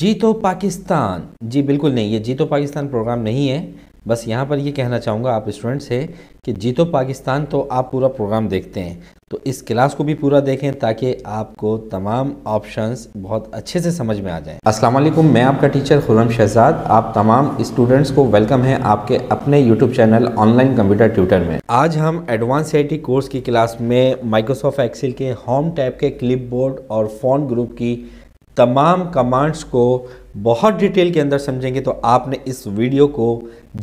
जीतो पाकिस्तान जी बिल्कुल नहीं ये जीतो पाकिस्तान प्रोग्राम नहीं है बस यहाँ पर ये कहना चाहूँगा आप स्टूडेंट से कि जीतो पाकिस्तान तो आप पूरा प्रोग्राम देखते हैं तो इस क्लास को भी पूरा देखें ताकि आपको तमाम ऑप्शंस बहुत अच्छे से समझ में आ जाएं अस्सलाम वालेकुम मैं आपका टीचर खुरम शहजाद आप तमाम स्टूडेंट्स को वेलकम है आपके अपने YouTube channel online computer tutor में आज हम एडवांस आई कोर्स की क्लास में माइक्रोसॉफ्ट एक्सेल के होम टैब के क्लिपबोर्ड और फोन ग्रुप की तमाम कमांड्स को बहुत डिटेल के अंदर समझेंगे तो आपने इस वीडियो को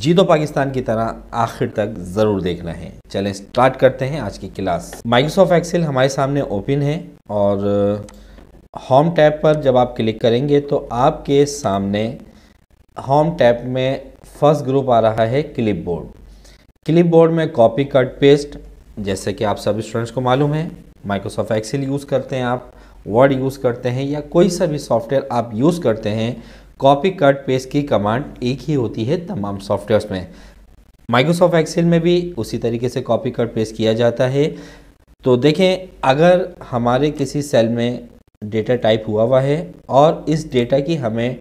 जीतो पाकिस्तान की तरह आखिर तक ज़रूर देखना है चलें स्टार्ट करते हैं आज की क्लास माइक्रोसॉफ्ट एक्सेल हमारे सामने ओपन है और होम uh, टैब पर जब आप क्लिक करेंगे तो आपके सामने होम टैब में फर्स्ट ग्रुप आ रहा है क्लिप बोर्ड क्लिप बोर्ड में कॉपी कट पेस्ट जैसे कि आप सभी स्टूडेंट्स को मालूम है माइक्रोसॉफ्ट एक्सेल यूज़ करते हैं आप वर्ड यूज़ करते हैं या कोई सा भी सॉफ्टवेयर आप यूज़ करते हैं कॉपी कट पेस्ट की कमांड एक ही होती है तमाम सॉफ्टवेयर्स में माइक्रोसॉफ्ट एक्सेल में भी उसी तरीके से कॉपी कट पेस्ट किया जाता है तो देखें अगर हमारे किसी सेल में डेटा टाइप हुआ हुआ है और इस डेटा की हमें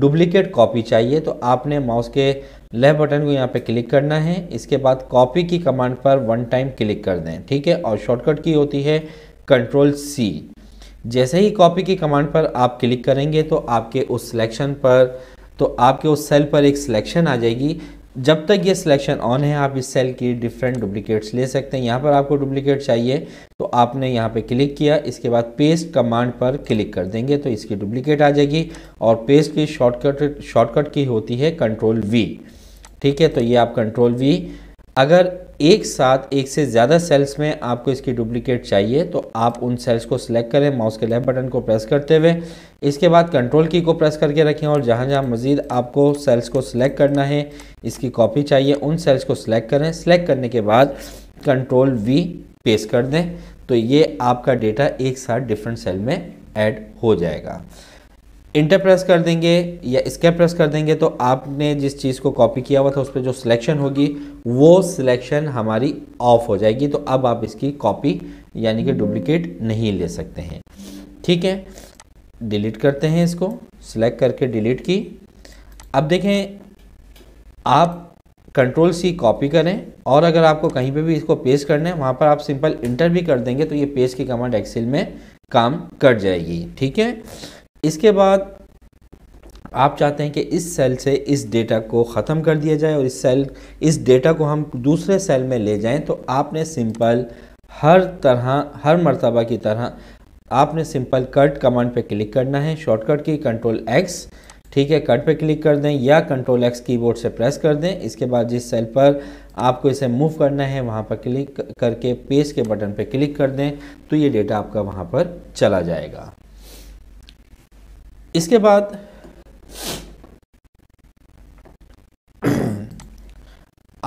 डुप्लीकेट कॉपी चाहिए तो आपने माउस के लेफ्ट बटन को यहाँ पे क्लिक करना है इसके बाद कॉपी की कमांड पर वन टाइम क्लिक कर दें ठीक है और शॉर्टकट की होती है कंट्रोल सी जैसे ही कॉपी की कमांड पर आप क्लिक करेंगे तो आपके उस सिलेक्शन पर तो आपके उस सेल पर एक सिलेक्शन आ जाएगी जब तक ये सिलेक्शन ऑन है आप इस सेल की डिफरेंट डुप्लीकेट्स ले सकते हैं यहाँ पर आपको डुप्लीकेट चाहिए तो आपने यहाँ पे क्लिक किया इसके बाद पेस्ट कमांड पर क्लिक कर देंगे तो इसकी डुप्लीकेट आ जाएगी और पेस्ट की शॉर्टकट शॉर्टकट की होती है कंट्रोल वी ठीक है तो ये आप कंट्रोल वी अगर एक साथ एक से ज़्यादा सेल्स में आपको इसकी डुप्लीकेट चाहिए तो आप उन सेल्स को सिलेक्ट करें माउस के लेफ्ट बटन को प्रेस करते हुए इसके बाद कंट्रोल की को प्रेस करके रखें और जहाँ जहाँ मज़ीद आपको सेल्स को सिलेक्ट करना है इसकी कॉपी चाहिए उन सेल्स को सिलेक्ट करें सिलेक्ट करने के बाद कंट्रोल वी पेस्ट कर दें तो ये आपका डेटा एक साथ डिफरेंट सेल में एड हो जाएगा इंटर प्रेस कर देंगे या स्केप प्रेस कर देंगे तो आपने जिस चीज़ को कॉपी किया हुआ था उस पर जो सिलेक्शन होगी वो सिलेक्शन हमारी ऑफ हो जाएगी तो अब आप इसकी कॉपी यानी कि डुप्लिकेट नहीं ले सकते हैं ठीक है डिलीट करते हैं इसको सिलेक्ट करके डिलीट की अब देखें आप कंट्रोल सी कॉपी करें और अगर आपको कहीं पे भी इसको पेस्ट करना है वहाँ पर आप सिंपल इंटर भी कर देंगे तो ये पेस्ट की कमांड एक्सेल में काम कर जाएगी ठीक है इसके बाद आप चाहते हैं कि इस सेल से इस डेटा को ख़त्म कर दिया जाए और इस सेल इस डेटा को हम दूसरे सेल में ले जाएं तो आपने सिंपल हर तरह हर मरतबा की तरह आपने सिंपल कट कमांड पे क्लिक करना है शॉर्टकट की कंट्रोल एक्स ठीक है कट पे क्लिक कर दें या कंट्रोल एक्स कीबोर्ड से प्रेस कर दें इसके बाद जिस सेल पर आपको इसे मूव करना है वहाँ पर क्लिक करके पेज के बटन पर क्लिक कर दें तो ये डेटा आपका वहाँ पर चला जाएगा इसके बाद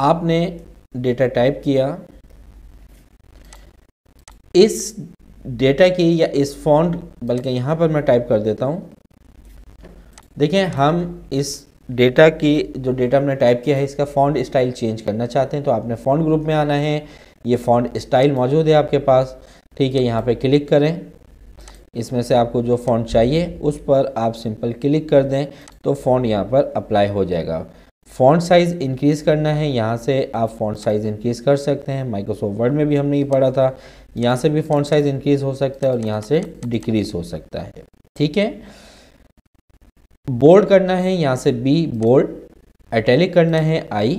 आपने डेटा टाइप किया इस डेटा की या इस फॉन्ट बल्कि यहाँ पर मैं टाइप कर देता हूँ देखें हम इस डेटा की जो डेटा हमने टाइप किया है इसका फॉन्ट स्टाइल चेंज करना चाहते हैं तो आपने फॉन्ट ग्रुप में आना है ये फॉन्ट स्टाइल मौजूद है आपके पास ठीक है यहाँ पे क्लिक करें इसमें से आपको जो फ़ॉन्ट चाहिए उस पर आप सिंपल क्लिक कर दें तो फ़ॉन्ट यहाँ पर अप्लाई हो जाएगा फ़ॉन्ट साइज़ इंक्रीज़ करना है यहाँ से आप फ़ॉन्ट साइज़ इंक्रीज़ कर सकते हैं माइक्रोसॉफ्ट वर्ड में भी हमने ये पढ़ा था यहाँ से भी फ़ॉन्ट साइज़ इंक्रीज़ हो सकता है और यहाँ से डिक्रीज़ हो सकता है ठीक है बोल्ड करना है यहाँ से बी बोल्ड अटैलिक करना है आई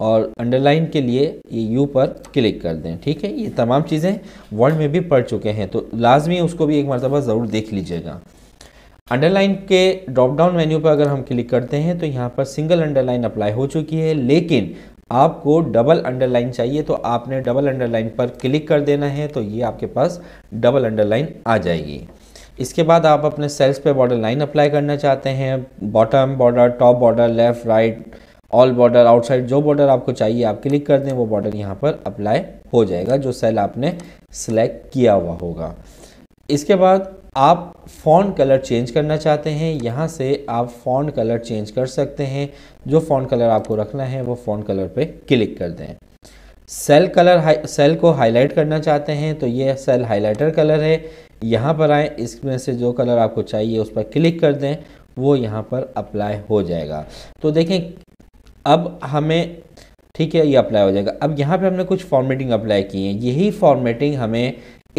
और अंडरलाइन के लिए ये यू पर क्लिक कर दें ठीक है ये तमाम चीज़ें वर्ड में भी पढ़ चुके हैं तो लाजमी उसको भी एक मरतबा ज़रूर देख लीजिएगा अंडरलाइन के ड्रॉप डाउन मेन्यू पर अगर हम क्लिक करते हैं तो यहाँ पर सिंगल अंडरलाइन अप्लाई हो चुकी है लेकिन आपको डबल अंडरलाइन चाहिए तो आपने डबल अंडरलाइन पर क्लिक कर देना है तो ये आपके पास डबल अंडरलाइन आ जाएगी इसके बाद आप अपने सेल्स पे बॉर्डर लाइन अप्लाई करना चाहते हैं bottom border top border left right all border outside जो बॉर्डर आपको चाहिए आप क्लिक कर दें वो बॉर्डर यहाँ पर अप्लाई हो जाएगा जो सेल आपने सेलेक्ट किया हुआ होगा इसके बाद आप फोन कलर चेंज करना चाहते हैं यहाँ से आप फोन कलर चेंज कर सकते हैं जो फ़ॉन्ट कलर आपको रखना है वो फ़ॉन्ट कलर पे क्लिक कर दें सेल कलर सेल को हाईलाइट करना चाहते हैं तो ये सेल हाईलाइटर कलर है यहाँ पर आएँ इसमें से जो कलर आपको चाहिए उस पर क्लिक कर दें वो यहाँ पर अप्लाई हो जाएगा तो देखें अब हमें ठीक है ये अप्लाई हो जाएगा अब यहाँ पे हमने कुछ फॉर्मेटिंग अप्लाई की है यही फॉर्मेटिंग हमें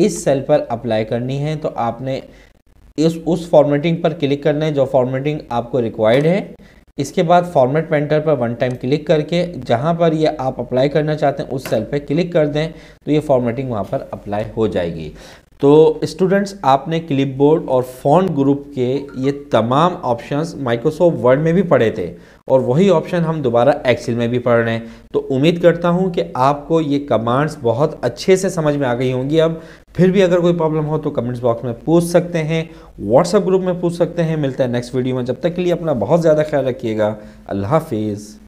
इस सेल पर अप्लाई करनी है तो आपने इस उस फॉर्मेटिंग पर क्लिक करना है जो फॉर्मेटिंग आपको रिक्वायर्ड है इसके बाद फॉर्मेट पेंटर पर वन टाइम क्लिक करके जहाँ पर ये आप अप्लाई करना चाहते हैं उस सेल पर क्लिक कर दें तो ये फॉर्मेटिंग वहाँ पर अप्लाई हो जाएगी तो स्टूडेंट्स आपने क्लिपबोर्ड और फोन ग्रुप के ये तमाम ऑप्शंस माइक्रोसॉफ्ट वर्ड में भी पढ़े थे और वही ऑप्शन हम दोबारा एक्सेल में भी पढ़ रहे हैं तो उम्मीद करता हूँ कि आपको ये कमांड्स बहुत अच्छे से समझ में आ गई होंगी अब फिर भी अगर कोई प्रॉब्लम हो तो कमेंट्स बॉक्स में पूछ सकते हैं व्हाट्सएप ग्रुप में पूछ सकते हैं मिलता है नेक्स्ट वीडियो में जब तक के लिए अपना बहुत ज़्यादा ख्याल रखिएगा अल्लाह हाफिज़